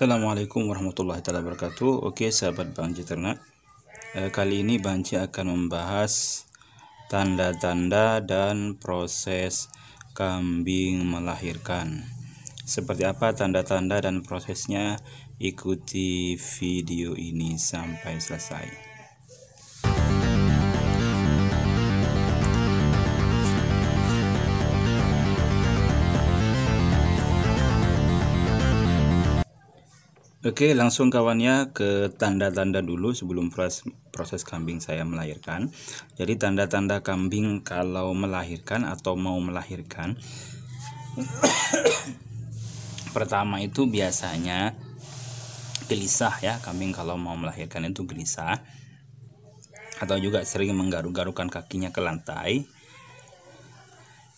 Assalamualaikum warahmatullahi wabarakatuh Oke sahabat Banci Ternak eh, Kali ini Banci akan membahas Tanda-tanda dan proses kambing melahirkan Seperti apa tanda-tanda dan prosesnya Ikuti video ini sampai selesai Oke, langsung kawannya ke tanda-tanda dulu sebelum proses, proses kambing saya melahirkan. Jadi tanda-tanda kambing kalau melahirkan atau mau melahirkan pertama itu biasanya gelisah ya, kambing kalau mau melahirkan itu gelisah atau juga sering menggaruk-garukan kakinya ke lantai.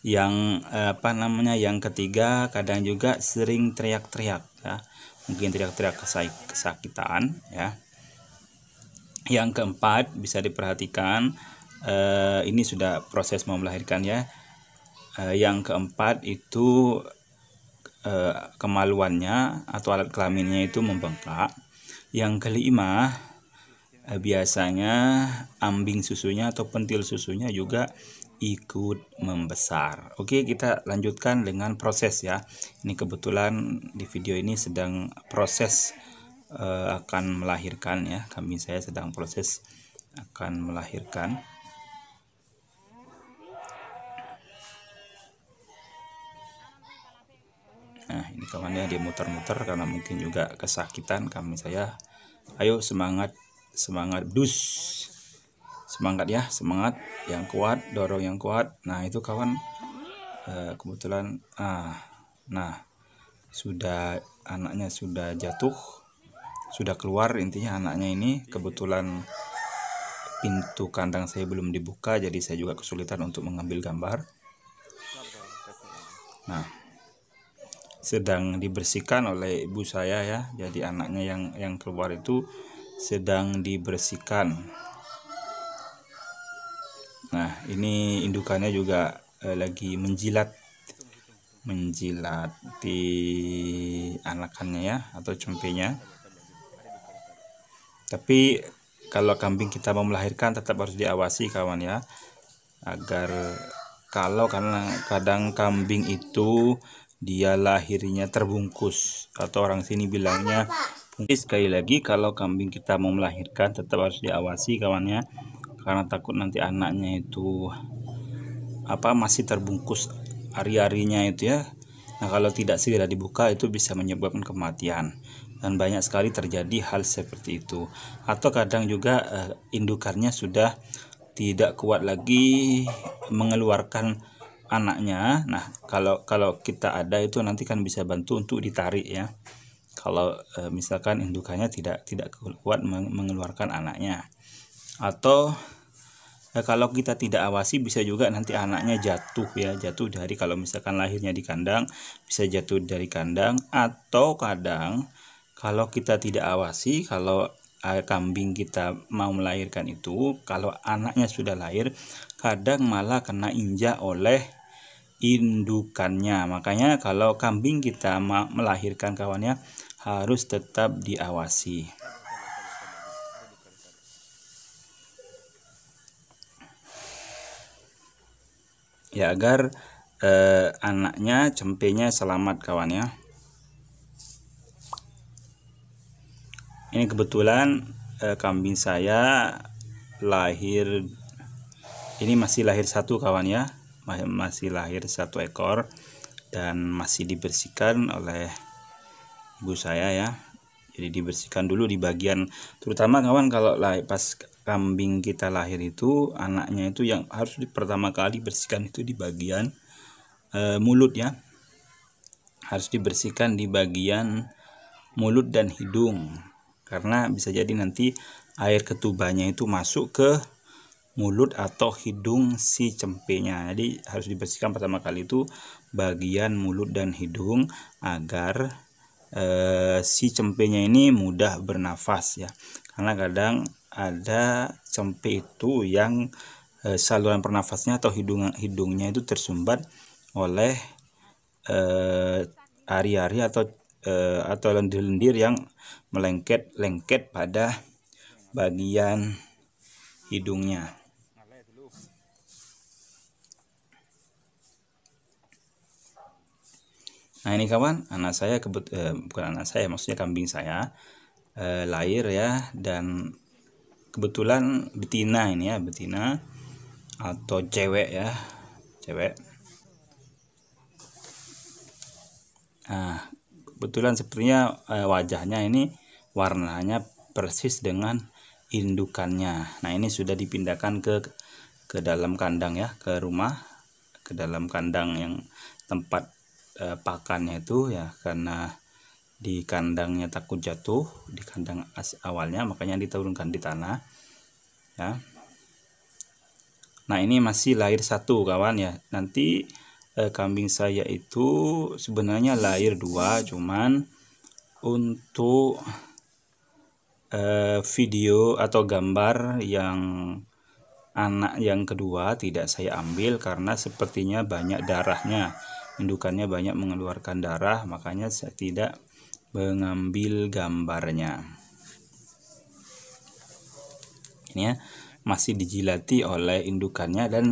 Yang eh, apa namanya? Yang ketiga kadang juga sering teriak-teriak ya mungkin teriak-teriak kesakitan ya yang keempat bisa diperhatikan eh, ini sudah proses mau melahirkan ya eh, yang keempat itu eh, kemaluannya atau alat kelaminnya itu membengkak yang kelima eh, biasanya ambing susunya atau pentil susunya juga ikut membesar. Oke, kita lanjutkan dengan proses ya. Ini kebetulan di video ini sedang proses uh, akan melahirkan ya. Kami saya sedang proses akan melahirkan. Nah, ini kawannya dia muter-muter karena mungkin juga kesakitan kami saya. Ayo semangat, semangat dus semangat ya semangat yang kuat dorong yang kuat nah itu kawan eh, kebetulan ah nah sudah anaknya sudah jatuh sudah keluar intinya anaknya ini kebetulan pintu kandang saya belum dibuka jadi saya juga kesulitan untuk mengambil gambar nah sedang dibersihkan oleh ibu saya ya jadi anaknya yang yang keluar itu sedang dibersihkan Nah, ini indukannya juga eh, lagi menjilat menjilat di anakannya ya atau cempenya. Tapi kalau kambing kita mau melahirkan tetap harus diawasi kawan ya agar kalau karena kadang kambing itu dia lahirnya terbungkus atau orang sini bilangnya sekali lagi kalau kambing kita mau melahirkan tetap harus diawasi kawannya karena takut nanti anaknya itu apa masih terbungkus ari-arinya itu ya Nah, kalau tidak segera dibuka itu bisa menyebabkan kematian dan banyak sekali terjadi hal seperti itu. Atau kadang juga eh, indukannya sudah tidak kuat lagi mengeluarkan anaknya. Nah, kalau kalau kita ada itu nanti kan bisa bantu untuk ditarik ya. Kalau eh, misalkan indukannya tidak tidak kuat mengeluarkan anaknya atau ya, kalau kita tidak awasi bisa juga nanti anaknya jatuh ya jatuh dari kalau misalkan lahirnya di kandang bisa jatuh dari kandang atau kadang kalau kita tidak awasi kalau eh, kambing kita mau melahirkan itu kalau anaknya sudah lahir kadang malah kena injak oleh indukannya makanya kalau kambing kita melahirkan kawannya harus tetap diawasi ya agar eh, anaknya cempenya selamat kawan ya ini kebetulan eh, kambing saya lahir ini masih lahir satu kawan ya masih lahir satu ekor dan masih dibersihkan oleh ibu saya ya jadi dibersihkan dulu di bagian terutama kawan kalau pas kambing kita lahir itu anaknya itu yang harus di, pertama kali bersihkan itu di bagian e, mulut ya harus dibersihkan di bagian mulut dan hidung karena bisa jadi nanti air ketubanya itu masuk ke mulut atau hidung si cempenya jadi harus dibersihkan pertama kali itu bagian mulut dan hidung agar e, si cempenya ini mudah bernafas ya karena kadang ada cempe itu yang e, saluran pernafasnya atau hidung hidungnya itu tersumbat oleh eh, ari-ari atau e, atau lendir-lendir yang melengket-lengket pada bagian hidungnya. Nah ini kawan, anak saya kebut, eh, bukan anak saya, maksudnya kambing saya eh, lahir ya dan kebetulan betina ini ya betina atau cewek ya cewek nah kebetulan sepertinya eh, wajahnya ini warnanya persis dengan indukannya nah ini sudah dipindahkan ke ke dalam kandang ya ke rumah ke dalam kandang yang tempat eh, pakannya itu ya karena di kandangnya takut jatuh di kandang as awalnya makanya diturunkan di tanah ya nah ini masih lahir satu kawan ya nanti eh, kambing saya itu sebenarnya lahir dua cuman untuk eh, video atau gambar yang anak yang kedua tidak saya ambil karena sepertinya banyak darahnya indukannya banyak mengeluarkan darah makanya saya tidak mengambil gambarnya ini ya masih dijilati oleh indukannya dan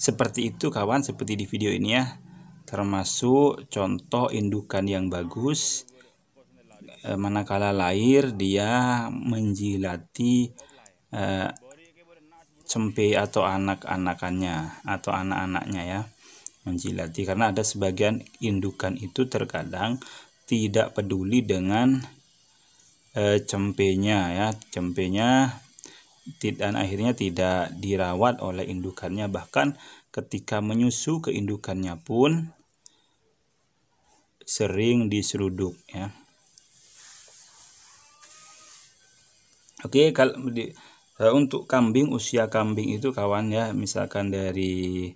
seperti itu kawan seperti di video ini ya termasuk contoh indukan yang bagus e, manakala lahir dia menjilati eh, cempe atau anak-anakannya atau anak-anaknya ya menjilati karena ada sebagian indukan itu terkadang tidak peduli dengan e, cempenya ya cempenya dan akhirnya tidak dirawat oleh indukannya bahkan ketika menyusu ke indukannya pun sering diseruduk ya Oke, kalau di, eh, untuk kambing usia kambing itu kawan ya, misalkan dari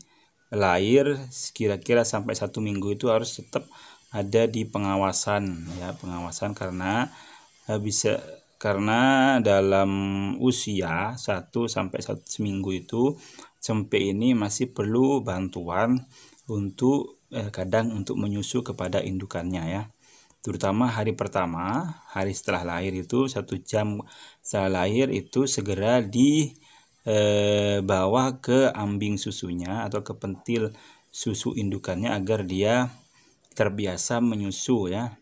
lahir kira-kira sampai satu minggu itu harus tetap ada di pengawasan ya pengawasan karena eh, bisa karena dalam usia 1 sampai satu seminggu itu cempe ini masih perlu bantuan untuk eh, kadang untuk menyusu kepada indukannya ya terutama hari pertama hari setelah lahir itu satu jam setelah lahir itu segera dibawa eh, ke ambing susunya atau ke pentil susu indukannya agar dia terbiasa menyusu ya.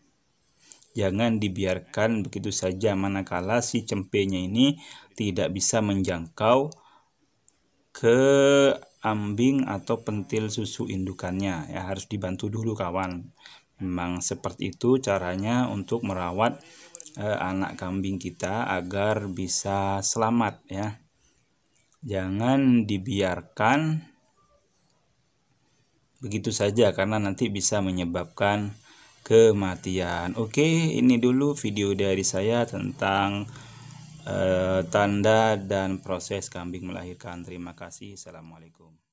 Jangan dibiarkan begitu saja manakala si cempenya ini tidak bisa menjangkau ke ambing atau pentil susu indukannya ya harus dibantu dulu kawan. Memang seperti itu caranya untuk merawat eh, anak kambing kita agar bisa selamat ya. Jangan dibiarkan begitu saja karena nanti bisa menyebabkan kematian. Oke, ini dulu video dari saya tentang uh, tanda dan proses kambing melahirkan. Terima kasih. Assalamualaikum.